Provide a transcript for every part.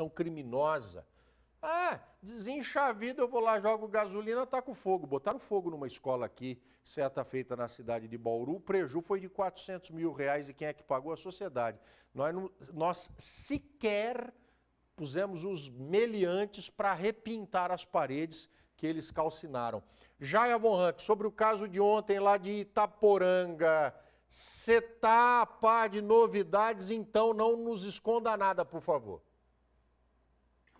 ação criminosa. Ah, desincha a vida, eu vou lá, jogo gasolina, taco fogo. Botaram fogo numa escola aqui, certa feita na cidade de Bauru. O preju foi de 400 mil reais e quem é que pagou? A sociedade. Nós, nós sequer pusemos os meliantes para repintar as paredes que eles calcinaram. Jaya Von Rank, sobre o caso de ontem lá de Itaporanga, você tá a par de novidades, então não nos esconda nada, por favor.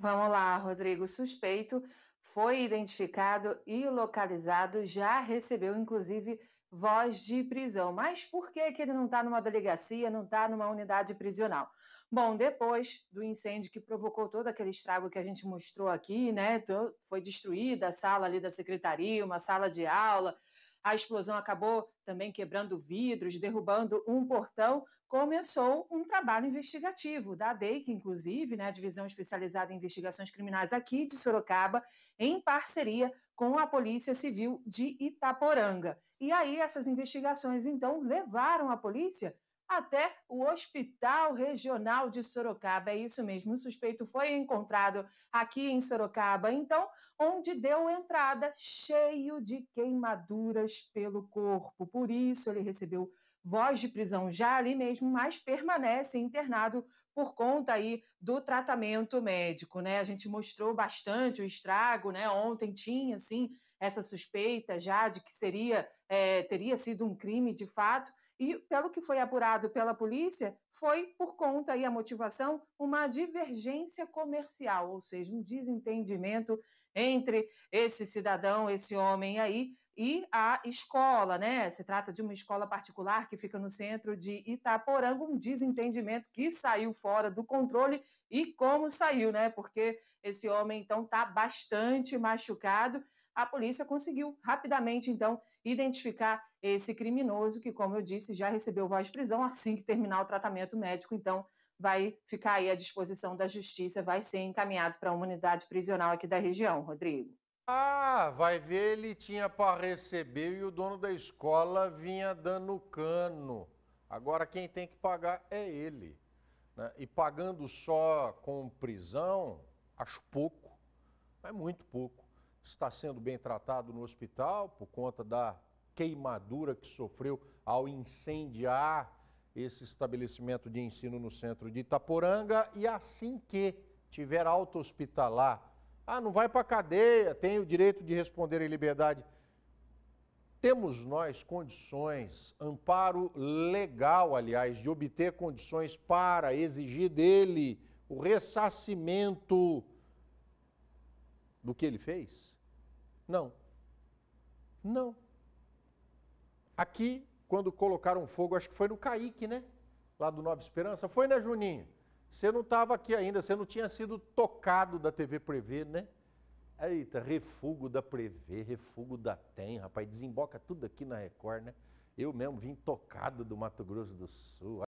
Vamos lá, Rodrigo. Suspeito foi identificado e localizado, já recebeu, inclusive, voz de prisão. Mas por que, que ele não está numa delegacia, não está numa unidade prisional? Bom, depois do incêndio que provocou todo aquele estrago que a gente mostrou aqui, né? Foi destruída a sala ali da secretaria, uma sala de aula, a explosão acabou também quebrando vidros, derrubando um portão. Começou um trabalho investigativo da DEIC, inclusive, né, a Divisão Especializada em Investigações Criminais aqui de Sorocaba, em parceria com a Polícia Civil de Itaporanga. E aí essas investigações, então, levaram a polícia até o Hospital Regional de Sorocaba. É isso mesmo, o suspeito foi encontrado aqui em Sorocaba, então, onde deu entrada cheio de queimaduras pelo corpo. Por isso, ele recebeu voz de prisão já ali mesmo, mas permanece internado por conta aí do tratamento médico, né? A gente mostrou bastante o estrago, né? Ontem tinha, assim, essa suspeita já de que seria, é, teria sido um crime de fato, e, pelo que foi apurado pela polícia, foi, por conta e a motivação, uma divergência comercial, ou seja, um desentendimento entre esse cidadão, esse homem aí, e a escola, né? Se trata de uma escola particular que fica no centro de Itaporanga, um desentendimento que saiu fora do controle e como saiu, né? Porque esse homem então está bastante machucado. A polícia conseguiu rapidamente então identificar esse criminoso que, como eu disse, já recebeu voz de prisão assim que terminar o tratamento médico, então vai ficar aí à disposição da justiça, vai ser encaminhado para uma unidade prisional aqui da região, Rodrigo. Ah, vai ver, ele tinha para receber e o dono da escola vinha dando cano. Agora quem tem que pagar é ele. Né? E pagando só com prisão, acho pouco, mas muito pouco. Está sendo bem tratado no hospital por conta da queimadura que sofreu ao incendiar esse estabelecimento de ensino no centro de Itaporanga e assim que tiver auto hospitalar, ah, não vai para cadeia, tem o direito de responder em liberdade. Temos nós condições, amparo legal, aliás, de obter condições para exigir dele o ressarcimento do que ele fez? Não. Não. Aqui, quando colocaram fogo, acho que foi no Caíque, né? Lá do Nova Esperança. Foi, né, Juninho? Você não estava aqui ainda, você não tinha sido tocado da TV Prever, né? Eita, refugo da Prever, refugo da TEM, rapaz, desemboca tudo aqui na Record, né? Eu mesmo vim tocado do Mato Grosso do Sul.